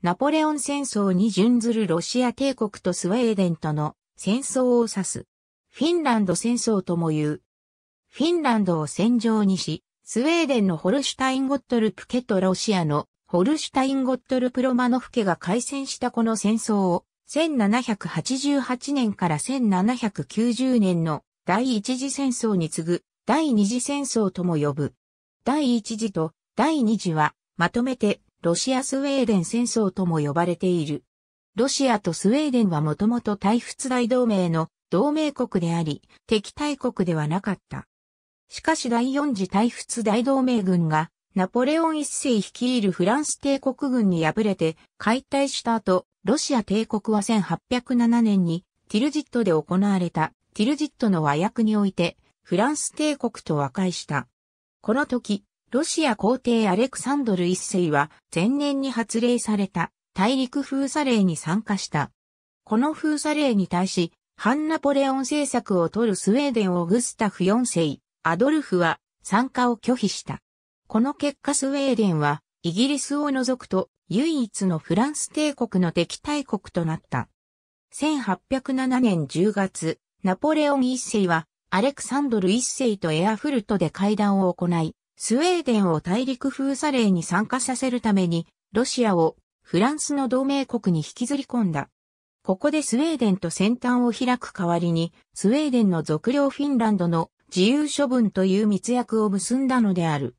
ナポレオン戦争に準ずるロシア帝国とスウェーデンとの戦争を指す。フィンランド戦争とも言う。フィンランドを戦場にし、スウェーデンのホルシュタインゴットルプ家とロシアのホルシュタインゴットルプロマノフ家が開戦したこの戦争を1788年から1790年の第一次戦争に次ぐ第二次戦争とも呼ぶ。第一次と第二次はまとめてロシア・スウェーデン戦争とも呼ばれている。ロシアとスウェーデンはもともと退仏大同盟の同盟国であり、敵対国ではなかった。しかし第四次退仏大同盟軍がナポレオン一世率いるフランス帝国軍に敗れて解体した後、ロシア帝国は1807年にティルジットで行われたティルジットの和訳においてフランス帝国と和解した。この時、ロシア皇帝アレクサンドル一世は前年に発令された大陸封鎖令に参加した。この封鎖令に対し、反ナポレオン政策を取るスウェーデンをグスタフ4世、アドルフは参加を拒否した。この結果スウェーデンはイギリスを除くと唯一のフランス帝国の敵対国となった。1807年10月、ナポレオン一世はアレクサンドル一世とエアフルトで会談を行い、スウェーデンを大陸封鎖令に参加させるために、ロシアをフランスの同盟国に引きずり込んだ。ここでスウェーデンと先端を開く代わりに、スウェーデンの属領フィンランドの自由処分という密約を結んだのである。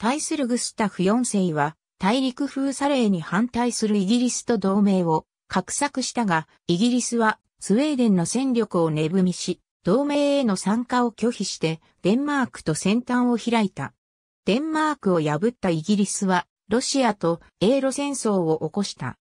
対するグスタフ4世は、大陸封鎖令に反対するイギリスと同盟を画策したが、イギリスはスウェーデンの戦力を値踏みし、同盟への参加を拒否して、デンマークと先端を開いた。デンマークを破ったイギリスは、ロシアと英露戦争を起こした。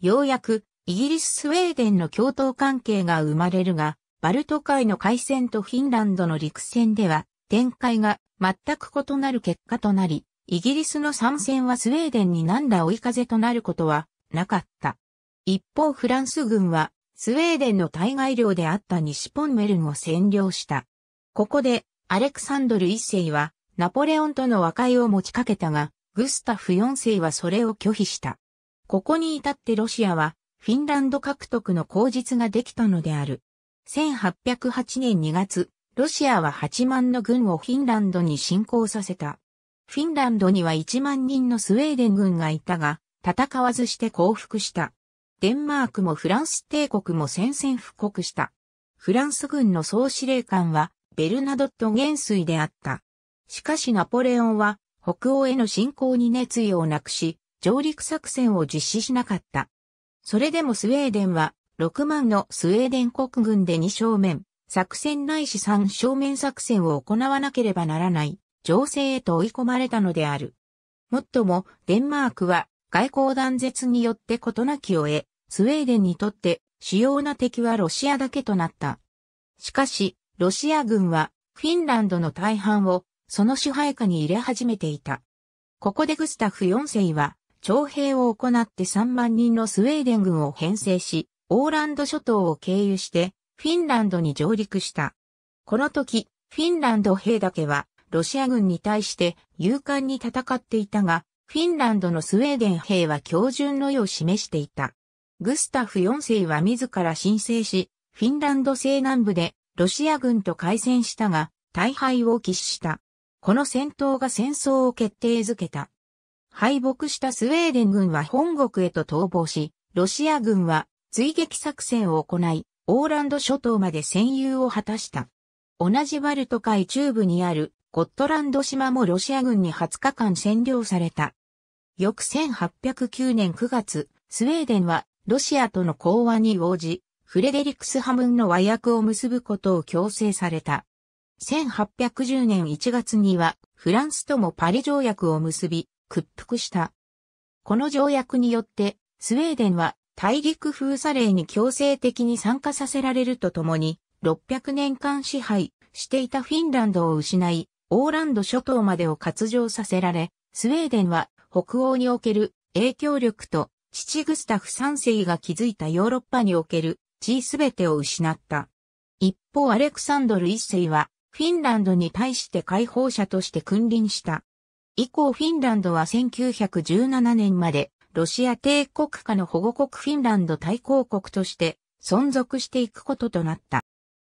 ようやく、イギリススウェーデンの共闘関係が生まれるが、バルト海の海戦とフィンランドの陸戦では、展開が全く異なる結果となり、イギリスの参戦はスウェーデンに何ら追い風となることはなかった。一方フランス軍は、スウェーデンの対外領であった西ポンメルンを占領した。ここで、アレクサンドル一世は、ナポレオンとの和解を持ちかけたが、グスタフ4世はそれを拒否した。ここに至ってロシアは、フィンランド獲得の口実ができたのである。1808年2月、ロシアは8万の軍をフィンランドに侵攻させた。フィンランドには1万人のスウェーデン軍がいたが、戦わずして降伏した。デンマークもフランス帝国も戦線布告した。フランス軍の総司令官は、ベルナドット元帥であった。しかしナポレオンは北欧への侵攻に熱意をなくし、上陸作戦を実施しなかった。それでもスウェーデンは6万のスウェーデン国軍で2正面、作戦ないし3正面作戦を行わなければならない情勢へと追い込まれたのである。もっともデンマークは外交断絶によって事なきを得、スウェーデンにとって主要な敵はロシアだけとなった。しかし、ロシア軍はフィンランドの大半をその支配下に入れ始めていた。ここでグスタフ4世は、徴兵を行って3万人のスウェーデン軍を編成し、オーランド諸島を経由して、フィンランドに上陸した。この時、フィンランド兵だけは、ロシア軍に対して勇敢に戦っていたが、フィンランドのスウェーデン兵は標準の世を示していた。グスタフ4世は自ら申請し、フィンランド西南部でロシア軍と開戦したが、大敗を喫した。この戦闘が戦争を決定づけた。敗北したスウェーデン軍は本国へと逃亡し、ロシア軍は追撃作戦を行い、オーランド諸島まで占有を果たした。同じバルト海中部にあるゴットランド島もロシア軍に20日間占領された。翌1809年9月、スウェーデンはロシアとの講和に応じ、フレデリクスハムンの和訳を結ぶことを強制された。1810年1月にはフランスともパリ条約を結び、屈服した。この条約によって、スウェーデンは大陸封鎖令に強制的に参加させられるとともに、600年間支配していたフィンランドを失い、オーランド諸島までを割譲させられ、スウェーデンは北欧における影響力と父グスタフ3世が築いたヨーロッパにおける地位すべてを失った。一方アレクサンドル1世はフィンランドに対して解放者として君臨した。以降フィンランドは1917年までロシア帝国下の保護国フィンランド対抗国として存続していくこととなった。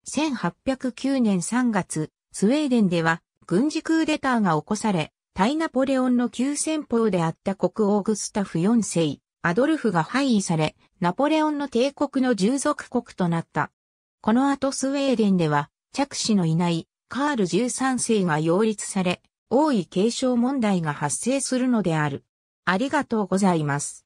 1809年3月、スウェーデンでは軍事クーデターが起こされ、対ナポレオンの急戦法であった国王グスタフ4世、アドルフが廃位され、ナポレオンの帝国の従属国となった。この後スウェーデンでは、着手のいないカール13世が擁立され、王位継承問題が発生するのである。ありがとうございます。